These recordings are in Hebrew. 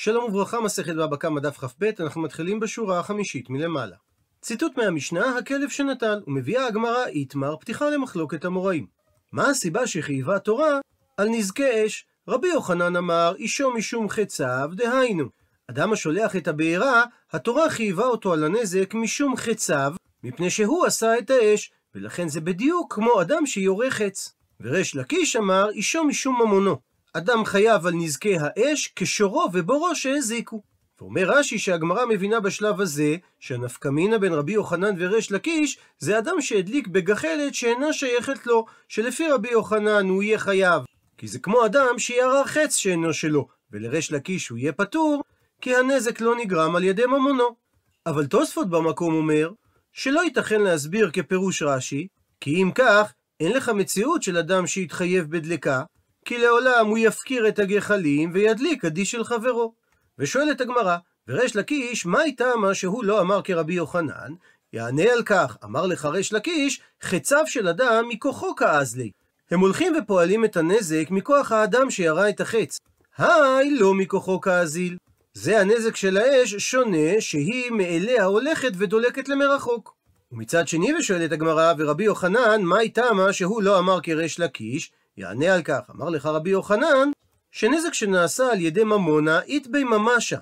שלום וברכה, מסכת בבא קמא דף כ"ב, אנחנו מתחילים בשורה החמישית מלמעלה. ציטוט מהמשנה, הכלב שנטל, ומביאה הגמרא איתמר פתיחה למחלוקת המוראים. מה הסיבה שחייבה תורה על נזקי אש? רבי יוחנן אמר, אישו משום חציו, דהיינו. אדם השולח את הבעירה, התורה חייבה אותו על הנזק משום חציו, מפני שהוא עשה את האש, ולכן זה בדיוק כמו אדם שיורה חץ. וריש לקיש אמר, אישו משום ממונו. אדם חייב על נזקי האש, כשורו ובורו שהזיקו. ואומר רש"י שהגמרא מבינה בשלב הזה, שהנפקמינה בין רבי יוחנן וריש לקיש, זה אדם שהדליק בגחלת שאינה שייכת לו, שלפי רבי יוחנן הוא יהיה חייב. כי זה כמו אדם שירה חץ שאינו שלו, ולריש לקיש הוא יהיה פטור, כי הנזק לא נגרם על ידי ממונו. אבל תוספות במקום אומר, שלא ייתכן להסביר כפירוש רש"י, כי אם כך, אין לך מציאות של אדם שהתחייב בדלקה, כי לעולם הוא יפקיר את הגחלים וידליק עדי של חברו. ושואלת הגמרא, וריש לקיש, מה הייתה מה שהוא לא אמר כרבי יוחנן? יענה על כך, אמר לך ריש לקיש, חציו של אדם מכוחו כעז לי. הם הולכים ופועלים את הנזק מכוח האדם שירה את החץ. היי, לא מכוחו כאזיל. זה הנזק של האש שונה שהיא מאליה הולכת ודולקת למרחוק. ומצד שני, ושואלת הגמרא, ורבי יוחנן, מה הייתה מה שהוא לא אמר כריש לקיש? יענה על כך, אמר לך רבי יוחנן, שנזק שנעשה על ידי ממונה, בי ממשה.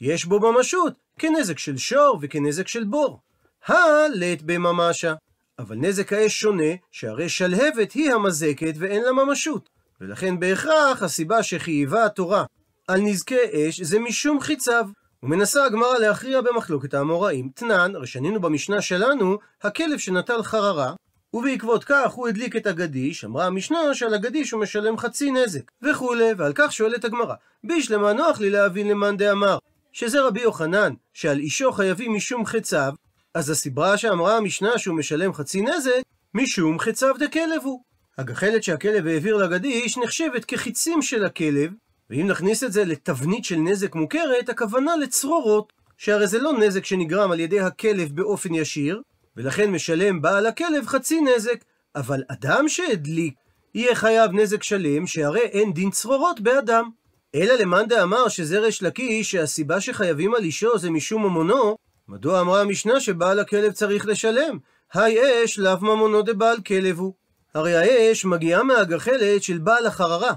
יש בו ממשות, כנזק של שור וכנזק של בור. הא לית בממשה. אבל נזק האש שונה, שהרי שלהבת היא המזקת ואין לה ממשות. ולכן בהכרח הסיבה שחייבה התורה על נזקי אש זה משום חיציו. ומנסה הגמרא להכריע במחלוקת האמוראים. תנן, הרי שנינו במשנה שלנו, הכלב שנטל חררה, ובעקבות כך הוא הדליק את הגדיש, אמרה המשנה שעל הגדיש הוא משלם חצי נזק, וכולי, ועל כך שואלת הגמרא, בישלמה נוח לי להבין למאן דאמר, שזה רבי יוחנן, שעל אישו חייבים משום חציו, אז הסברה שאמרה המשנה שהוא משלם חצי נזק, משום חציו דכלב הוא. הגחלת שהכלב העביר לגדיש נחשבת כחיצים של הכלב, ואם נכניס את זה לתבנית של נזק מוכרת, הכוונה לצרורות, שהרי זה לא נזק שנגרם על ידי הכלב באופן ישיר, ולכן משלם בעל הכלב חצי נזק, אבל אדם שהדליק יהיה חייב נזק שלם, שהרי אין דין צרורות באדם. אלא למאן דאמר שזה ריש לקיש, שהסיבה שחייבים על אישו זה משום ממונו, מדוע אמרה המשנה שבעל הכלב צריך לשלם? היי אש, לאו ממונו דבעל כלב הוא. הרי האש מגיעה מהגחלת של בעל החררה,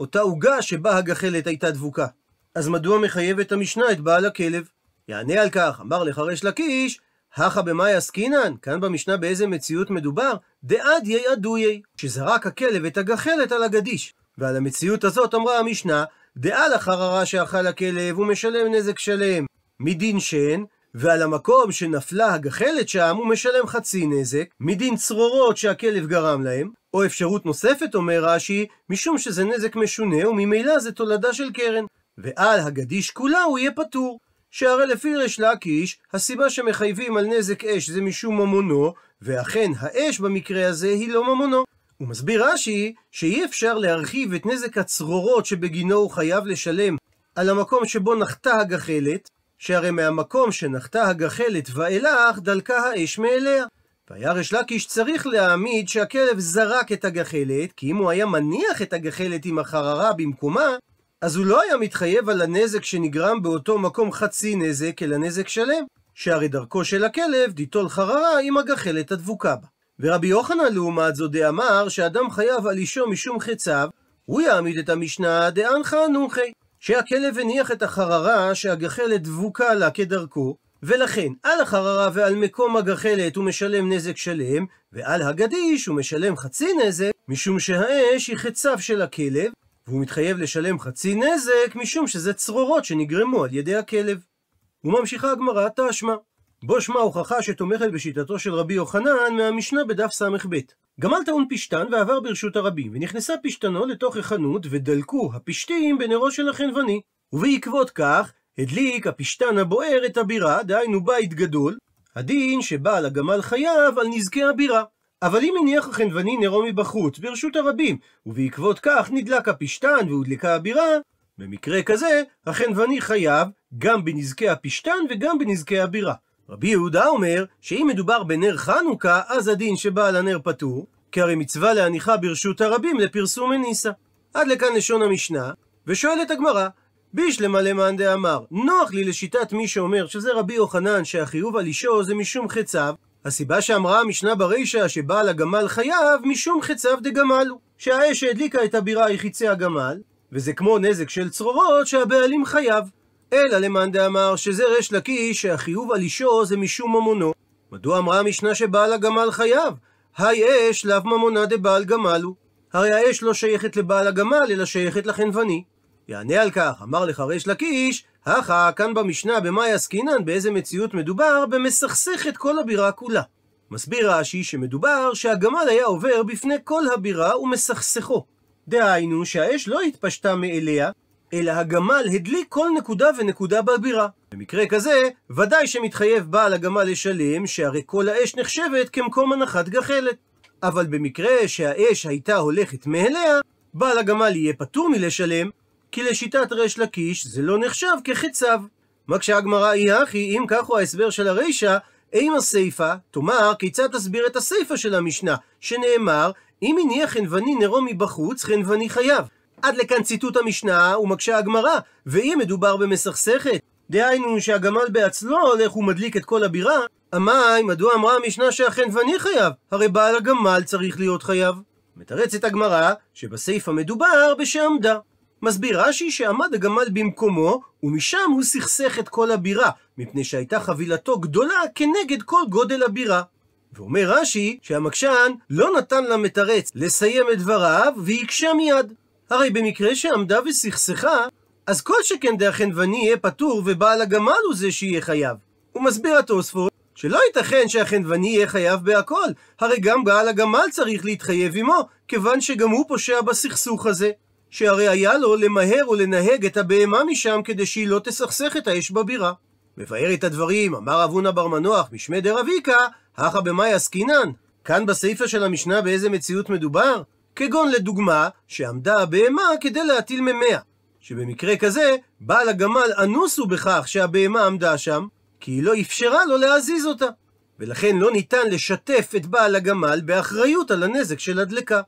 אותה עוגה שבה הגחלת הייתה דבוקה. אז מדוע מחייבת המשנה את בעל הכלב? יענה על כך, אמר לך ריש לקיש, הכא במאי עסקינן, כאן במשנה באיזה מציאות מדובר, דעד יי עדויי, שזרק הכלב את הגחלת על הגדיש. ועל המציאות הזאת אמרה המשנה, דעל אחר הרע שאכל הכלב, הוא משלם נזק שלם. מדין שן, ועל המקום שנפלה הגחלת שם, הוא משלם חצי נזק, מדין צרורות שהכלב גרם להם, או אפשרות נוספת, אומר רש"י, משום שזה נזק משונה, וממילא זה תולדה של קרן. ועל הגדיש כולה הוא יהיה פטור. שהרי לפי ריש לקיש, הסיבה שמחייבים על נזק אש זה משום ממונו, ואכן האש במקרה הזה היא לא ממונו. הוא מסביר רש"י שאי אפשר להרחיב את נזק הצרורות שבגינו הוא חייב לשלם על המקום שבו נחתה הגחלת, שהרי מהמקום שנחתה הגחלת ואילך דלקה האש מאליה. והיה ריש לקיש צריך להעמיד שהכלב זרק את הגחלת, כי אם הוא היה מניח את הגחלת עם החררה במקומה, אז הוא לא היה מתחייב על הנזק שנגרם באותו מקום חצי נזק, אלא נזק שלם. שהרי דרכו של הכלב דיטול חררה עם הגחלת הדבוקה בה. ורבי יוחנן לעומת זאת דאמר שאדם חייב על אישו משום חציו, הוא יעמיד את המשנה דאנחה אנונחי, שהכלב הניח את החררה שהגחלת דבוקה לה כדרכו, ולכן על החררה ועל מקום הגחלת הוא משלם נזק שלם, ועל הגדיש הוא משלם חצי נזק, משום שהאש היא חציו של הכלב, והוא מתחייב לשלם חצי נזק משום שזה צרורות שנגרמו על ידי הכלב. וממשיכה הגמרא תשמע. בו שמע הוכחה שתומכת בשיטתו של רבי יוחנן מהמשנה בדף ס"ב. גמל טעון פשתן ועבר ברשות הרבים, ונכנסה פשתנו לתוך החנות, ודלקו הפשתים בנרו של החנווני. ובעקבות כך, הדליק הפשתן הבוער את הבירה, דהיינו בית גדול, הדין שבעל הגמל חייב על נזקי הבירה. אבל אם הניח החנווני נרו מבחוץ, ברשות הרבים, ובעקבות כך נדלק הפשתן והודלקה הבירה, במקרה כזה, החנווני חייב גם בנזקי הפשתן וגם בנזקי הבירה. רבי יהודה אומר, שאם מדובר בנר חנוכה, אז הדין שבעל הנר פטור, כי הרי מצווה להניחה ברשות הרבים לפרסום מניסה. עד לכאן לשון המשנה, ושואלת הגמרא, בישלמה למאן דאמר, נוח לי לשיטת מי שאומר שזה רבי יוחנן שהחיוב על אישו זה משום חציו, הסיבה שאמרה המשנה ברישא שבעל הגמל חייב, משום חציו דגמל הוא. שהאש שהדליקה את הבירה היא חיצי הגמל, וזה כמו נזק של צרורות שהבעלים חייב. אלא למאן דאמר שזה ריש לקיש שהחיוב על אישו זה משום ממונו. מדוע אמרה המשנה שבעל הגמל חייב? היי אש לאו ממונה דבעל גמל הוא. הרי האש לא שייכת לבעל הגמל, אלא שייכת לחנווני. יענה על כך, אמר לך ריש לקיש, הכה, כאן במשנה, במאי עסקינן, באיזה מציאות מדובר? במסכסך את כל הבירה כולה. מסביר רש"י שמדובר שהגמל היה עובר בפני כל הבירה ומסכסכו. דהיינו שהאש לא התפשטה מאליה, אלא הגמל הדליק כל נקודה ונקודה בבירה. במקרה כזה, ודאי שמתחייב בעל הגמל לשלם, שהרי כל האש נחשבת כמקום הנחת גחלת. אבל במקרה שהאש הייתה הולכת מאליה, בעל הגמל יהיה פטור מלשלם, כי לשיטת ריש לקיש זה לא נחשב כחציו. מה כשהגמרא היא הכי, אם כך הוא ההסבר של הרישא, אם הסיפא, תאמר, כיצד תסביר את הסיפא של המשנה, שנאמר, אם הניח חנווני נרו מבחוץ, חנווני חייב. עד לכאן ציטוט המשנה, ומקשה הגמרא, ואם מדובר במסכסכת, דהיינו שהגמל בעצלו הולך ומדליק את כל הבירה, עמי, מדוע אמרה המשנה שהחנווני חייב? הרי בעל הגמל צריך להיות חייב. מתרצת הגמרא, שבסיפא מדובר בשעמדה. מסביר רש"י שעמד הגמל במקומו, ומשם הוא סכסך את כל הבירה, מפני שהייתה חבילתו גדולה כנגד כל גודל הבירה. ואומר רש"י שהמקשן לא נתן למתרץ לסיים את דבריו, והקשה מיד. הרי במקרה שעמדה וסכסכה, אז כל שכן דהחנווני יהיה פטור, ובעל הגמל הוא זה שיהיה חייב. הוא מסביר התוספות שלא ייתכן שהחנווני יהיה חייב בהכל, הרי גם בעל הגמל צריך להתחייב עמו, כיוון שגם הוא פושע בסכסוך הזה. שהרי היה לו למהר ולנהג את הבהמה משם, כדי שהיא לא תסכסך את האש בבירה. מבאר את הדברים, אמר רב הונא בר מנוח, משמי דרביקה, הכה במאי עסקינן. כאן בסעיפה של המשנה באיזה מציאות מדובר? כגון לדוגמה, שעמדה הבהמה כדי להטיל ממאה. שבמקרה כזה, בעל הגמל אנוס הוא בכך שהבהמה עמדה שם, כי היא לא אפשרה לו להזיז אותה. ולכן לא ניתן לשתף את בעל הגמל באחריות על הנזק של הדלקה.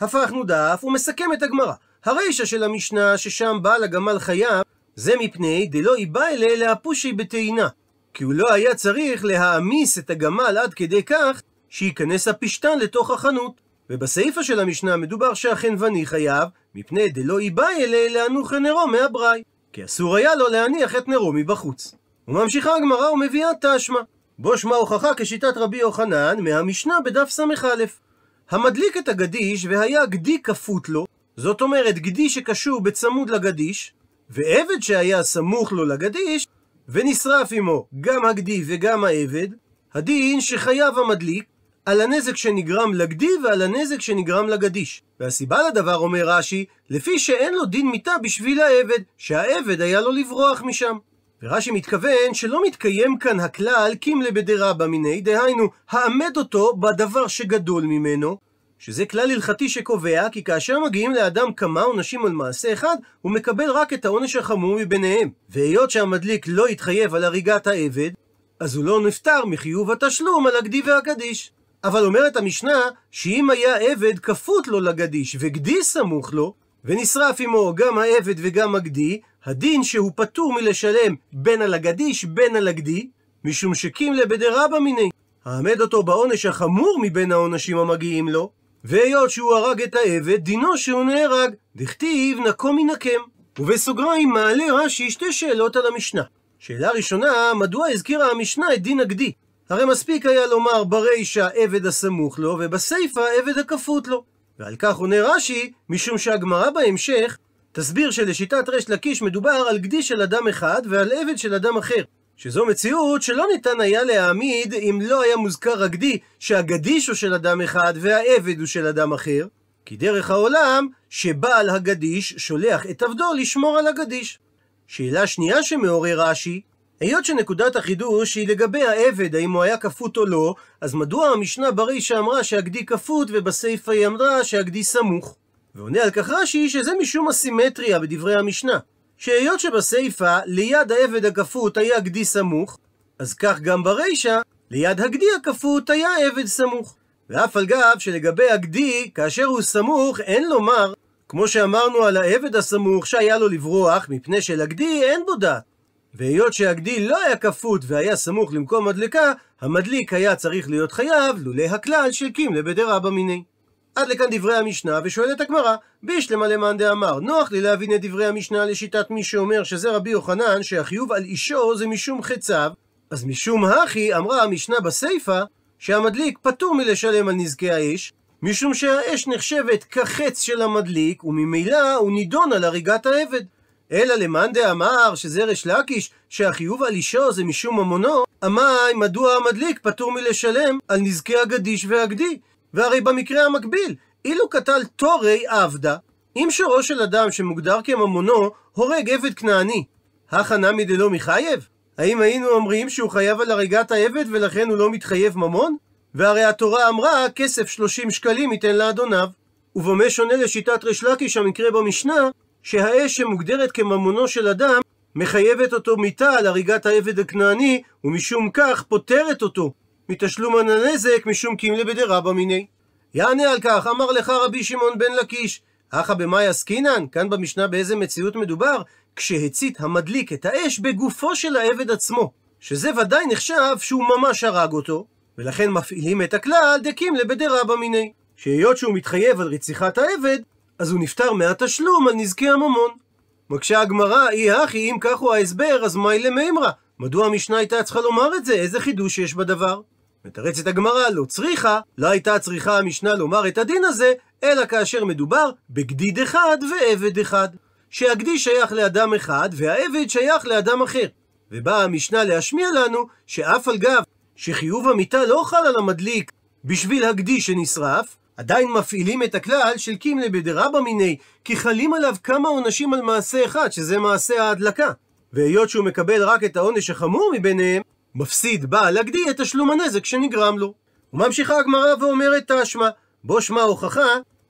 הפכנו דף ומסכם את הגמרא. הרישא של המשנה, ששם בעל הגמל חייב, זה מפני דלא איבא אליה להפושי בטעינה. כי הוא לא היה צריך להעמיס את הגמל עד כדי כך, שייכנס הפשתן לתוך החנות. ובסעיפה של המשנה מדובר שהחנווני חייב, מפני דלא איבא אליה להנוח נרו מהברי. כי אסור היה לו להניח את נרו מבחוץ. וממשיכה הגמרא ומביאה תשמע. בו שמע הוכחה כשיטת רבי יוחנן מהמשנה בדף ס"א. המדליק את הגדיש והיה גדי כפות לו, זאת אומרת, גדי שקשור בצמוד לגדיש, ועבד שהיה סמוך לו לגדיש, ונשרף עמו גם הגדי וגם העבד, הדין שחייב המדליק על הנזק שנגרם לגדי ועל הנזק שנגרם לגדיש. והסיבה לדבר, אומר רש"י, לפי שאין לו דין מיתה בשביל העבד, שהעבד היה לו לברוח משם. ורש"י מתכוון שלא מתקיים כאן הכלל קימלה בדרבא מיני, דהיינו, העמד אותו בדבר שגדול ממנו, שזה כלל הלכתי שקובע כי כאשר מגיעים לאדם כמה עונשים על מעשה אחד, הוא מקבל רק את העונש החמור מביניהם. והיות שהמדליק לא התחייב על הריגת העבד, אז הוא לא נפטר מחיוב התשלום על הגדי והגדיש. אבל אומרת המשנה, שאם היה עבד כפות לו לגדיש וגדי סמוך לו, ונשרף עמו גם העבד וגם הגדי, הדין שהוא פטור מלשלם בין על הגדיש בין על הגדי, משום שקים לבדרה במיני. העמד אותו בעונש החמור מבין העונשים המגיעים לו, והיות שהוא הרג את העבד, דינו שהוא נהרג. דכתיב נקום ינקם. ובסוגריים מעלה רש"י שתי שאלות על המשנה. שאלה ראשונה, מדוע הזכירה המשנה את דין הגדי? הרי מספיק היה לומר ברישה עבד הסמוך לו, ובסיפה עבד הכפות לו. ועל כך עונה רש"י, משום שהגמרא בהמשך תסביר שלשיטת רש לקיש מדובר על גדי של אדם אחד ועל עבד של אדם אחר. שזו מציאות שלא ניתן היה להעמיד אם לא היה מוזכר הגדי, שהגדיש הוא של אדם אחד והעבד הוא של אדם אחר. כי דרך העולם, שבעל הגדיש שולח את עבדו לשמור על הגדיש. שאלה שנייה שמעורר רש"י, היות שנקודת החידוש היא לגבי העבד, האם הוא היה כפות או לא, אז מדוע המשנה ברי שאמרה שהגדי כפות ובסיפא היא אמרה שהגדי סמוך? ועונה על כך רש"י שזה משום הסימטריה בדברי המשנה. שהיות שבסיפא ליד העבד הכפות היה גדי סמוך, אז כך גם ברישא ליד הגדי הכפות היה עבד סמוך. ואף על גב שלגבי הגדי, כאשר הוא סמוך, אין לומר, כמו שאמרנו על העבד הסמוך שהיה לו לברוח, מפני שלגדי אין בו דעת. והיות שהגדי לא היה כפות והיה סמוך למקום מדלקה, המדליק היה צריך להיות חייב לולא הכלל של קים לבדי רבא עד לכאן דברי המשנה, ושואלת הגמרא, בישלמה למאן דאמר, נוח לי להבין את דברי המשנה לשיטת מי שאומר שזה רבי יוחנן, שהחיוב על אישו זה משום חציו, אז משום הכי אמרה המשנה בסיפא, שהמדליק פטור מלשלם על נזקי האש, משום שהאש נחשבת כחץ של המדליק, וממילא הוא נידון על הריגת העבד. אלא למאן דאמר, שזה ריש לקיש, שהחיוב על אישו זה משום ממונו, אמי מדוע המדליק פטור מלשלם על נזקי הגדיש והגדי? והרי במקרה המקביל, אילו קטל תורי עבדה, אם שורו של אדם שמוגדר כממונו, הורג עבד כנעני, הכה נמי דלא מחייב? האם היינו אומרים שהוא חייב על הריגת העבד ולכן הוא לא מתחייב ממון? והרי התורה אמרה, כסף שלושים שקלים ייתן לאדוניו. ובמה שונה לשיטת ריש לקיש המקרה במשנה, שהאש שמוגדרת כממונו של אדם, מחייבת אותו מיתה על הריגת העבד הכנעני, ומשום כך פוטרת אותו מתשלום על הנזק משום קימלי בדרבא מיני. יענה על כך, אמר לך רבי שמעון בן לקיש, הכא במאי עסקינן, כאן במשנה באיזה מציאות מדובר, כשהצית המדליק את האש בגופו של העבד עצמו, שזה ודאי נחשב שהוא ממש הרג אותו, ולכן מפעילים את הכלל דקימלה בדרבא מיני, שהיות שהוא מתחייב על רציחת העבד, אז הוא נפטר מהתשלום על נזקי הממון. מקשה הגמרא, אי הכי, אם כך הוא ההסבר, אז מאי למימרא? מדוע המשנה הייתה צריכה לומר את זה? איזה חידוש יש בדבר? מתרצת הגמרא, לא צריכה, לא הייתה צריכה המשנה לומר את הדין הזה, אלא כאשר מדובר בגדיד אחד ועבד אחד. שהגדי שייך לאדם אחד, והעבד שייך לאדם אחר. ובאה המשנה להשמיע לנו, שאף על גב שחיוב המיטה לא חל על המדליק בשביל הגדי שנשרף, עדיין מפעילים את הכלל של קימלה בדרבא מיני, כי חלים עליו כמה עונשים על מעשה אחד, שזה מעשה ההדלקה. והיות שהוא מקבל רק את העונש החמור מביניהם, מפסיד בעל הגדי את תשלום הנזק שנגרם לו. וממשיכה הגמרא ואומרת תשמע, בו שמע הוכחה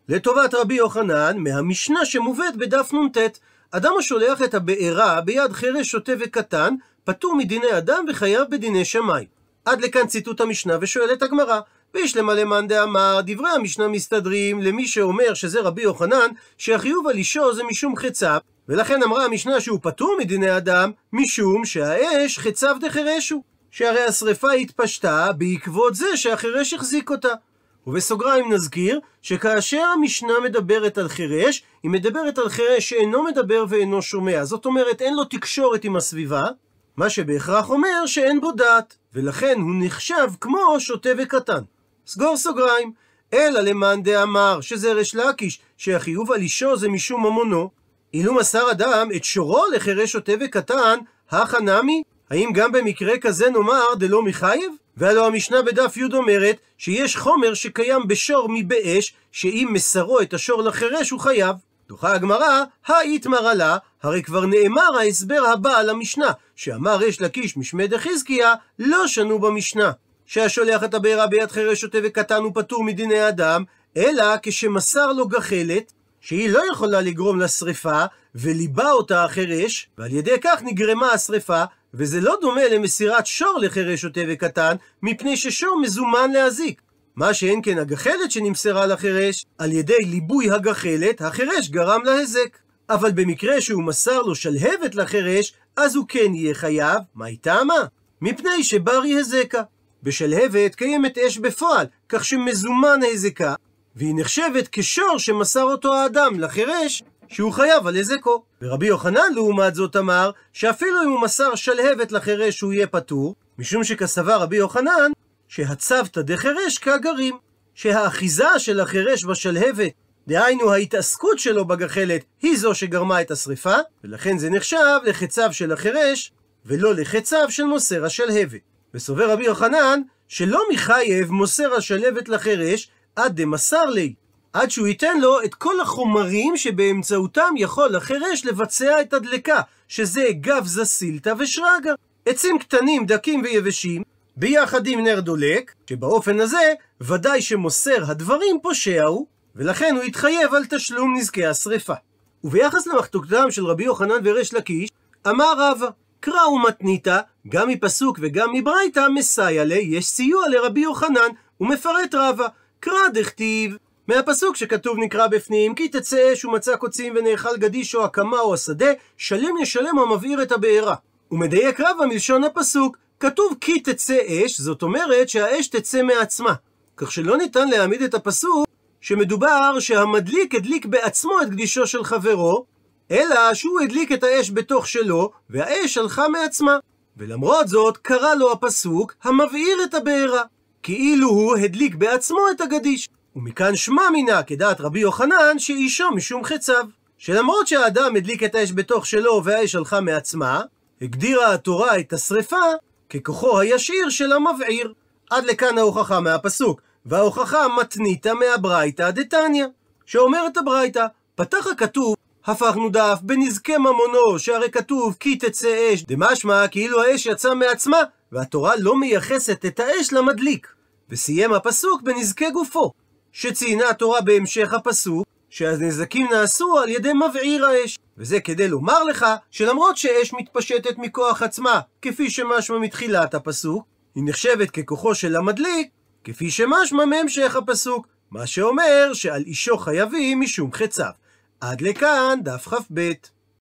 לטובת רבי יוחנן מהמשנה שמובאת בדף נ"ט. אדם השולח את הבעירה ביד חרש שוטה וקטן, פטור מדיני אדם וחייב בדיני שמיים. עד לכאן ציטוט המשנה ושואלת הגמרא, ויש למה למאן דאמר, דברי המשנה מסתדרים למי שאומר שזה רבי יוחנן, שהחיוב על אישו זה משום חציו, ולכן אמרה המשנה שהוא פטור מדיני אדם, משום שהאש חציו דחרשו. שהרי השרפה התפשטה בעקבות זה שהחירש החזיק אותה. ובסוגריים נזכיר שכאשר המשנה מדברת על חירש, היא מדברת על חירש שאינו מדבר ואינו שומע. זאת אומרת, אין לו תקשורת עם הסביבה, מה שבהכרח אומר שאין בו דעת, ולכן הוא נחשב כמו שוטה וקטן. סגור סוגריים. אלא למאן דאמר, שזה רש לקיש, שהחיוב על אישו זה משום ממונו. אילו מסר אדם את שורו לחירש שוטה וקטן, הכה נמי, האם גם במקרה כזה נאמר דלא מחייב? והלא המשנה בדף י' אומרת שיש חומר שקיים בשור מבאש, שאם מסרו את השור לחירש הוא חייב. דוחה הגמרא, האיתמר עלה, הרי כבר נאמר ההסבר הבא על המשנה, שאמר יש לקיש משמי דחזקיה, לא שנו במשנה. שהשולח את הבעירה ביד חירש שוטה וקטן הוא פטור מדיני אדם, אלא כשמסר לו גחלת, שהיא לא יכולה לגרום לשרפה, וליבה אותה החירש, ועל ידי כך נגרמה השרפה, וזה לא דומה למסירת שור לחירש שוטה וקטן, מפני ששור מזומן להזיק. מה שאין כן הגחלת שנמסרה לחירש, על ידי ליבוי הגחלת, החירש גרם להזק. אבל במקרה שהוא מסר לו שלהבת לחירש, אז הוא כן יהיה חייב, מה היא טעמה? מפני שברי הזקה. בשלהבת קיימת אש בפועל, כך שמזומן ההזקה, והיא נחשבת כשור שמסר אותו האדם לחירש, שהוא חייב על היזקו. ורבי יוחנן לעומת זאת אמר, שאפילו אם הוא מסר שלהבת לחירש הוא יהיה פטור, משום שכסבר רבי יוחנן, שהצבתא דחירש כגרים, שהאחיזה של החירש בשלהבת, דהיינו ההתעסקות שלו בגחלת, היא זו שגרמה את השריפה, ולכן זה נחשב לחציו של החירש, ולא לחציו של מוסר השלהבת. וסובר רבי יוחנן, שלא מחייב מוסר השלהבת לחירש, עד דמסר לי. עד שהוא ייתן לו את כל החומרים שבאמצעותם יכול החירש לבצע את הדלקה, שזה גב זסילתא ושרגא. עצים קטנים, דקים ויבשים, ביחד עם נר דולק, שבאופן הזה ודאי שמוסר הדברים פושע הוא, ולכן הוא התחייב על תשלום נזקי השרפה. וביחס למחתוקתם של רבי יוחנן וריש לקיש, אמר רבא, קרא ומתניתא, גם מפסוק וגם מברייתא, מסייע ליה, יש סיוע לרבי יוחנן, ומפרט רבא, קרא דכתיב, מהפסוק שכתוב נקרא בפנים, כי תצא אש ומצא קוצים ונאכל גדיש או הקמה או השדה, שלם ישלם המבעיר את הבעירה. ומדייק רבא מלשון הפסוק, כתוב כי תצא אש, זאת אומרת שהאש תצא מעצמה. כך שלא ניתן להעמיד את הפסוק שמדובר שהמדליק הדליק בעצמו את גדישו של חברו, אלא שהוא הדליק את האש בתוך שלו, והאש הלכה מעצמה. ולמרות זאת, קרא לו הפסוק המבעיר את הבעירה, כאילו הוא הדליק בעצמו את הגדיש. ומכאן שמע מינה, כדעת רבי יוחנן, שאישו משום חציו. שלמרות שהאדם הדליק את האש בתוך שלו והאש הלכה מעצמה, הגדירה התורה את השרפה ככוחו הישיר של המבעיר. עד לכאן ההוכחה מהפסוק, וההוכחה מתניתה מהברייתא דתניא, שאומרת הברייתא, פתח הכתוב, הפכנו דף בנזקי ממונו, שהרי כתוב כי תצא אש, דמשמע כאילו האש יצאה מעצמה, והתורה לא מייחסת את האש למדליק. וסיים הפסוק בנזקי גופו, שציינה התורה בהמשך הפסוק, שהנזקים נעשו על ידי מבעיר האש. וזה כדי לומר לך, שלמרות שאש מתפשטת מכוח עצמה, כפי שמשמע מתחילת הפסוק, היא נחשבת ככוחו של המדליק, כפי שמשמע מהמשך הפסוק, מה שאומר שעל אישו חייבים משום חציו. עד לכאן דף כ"ב.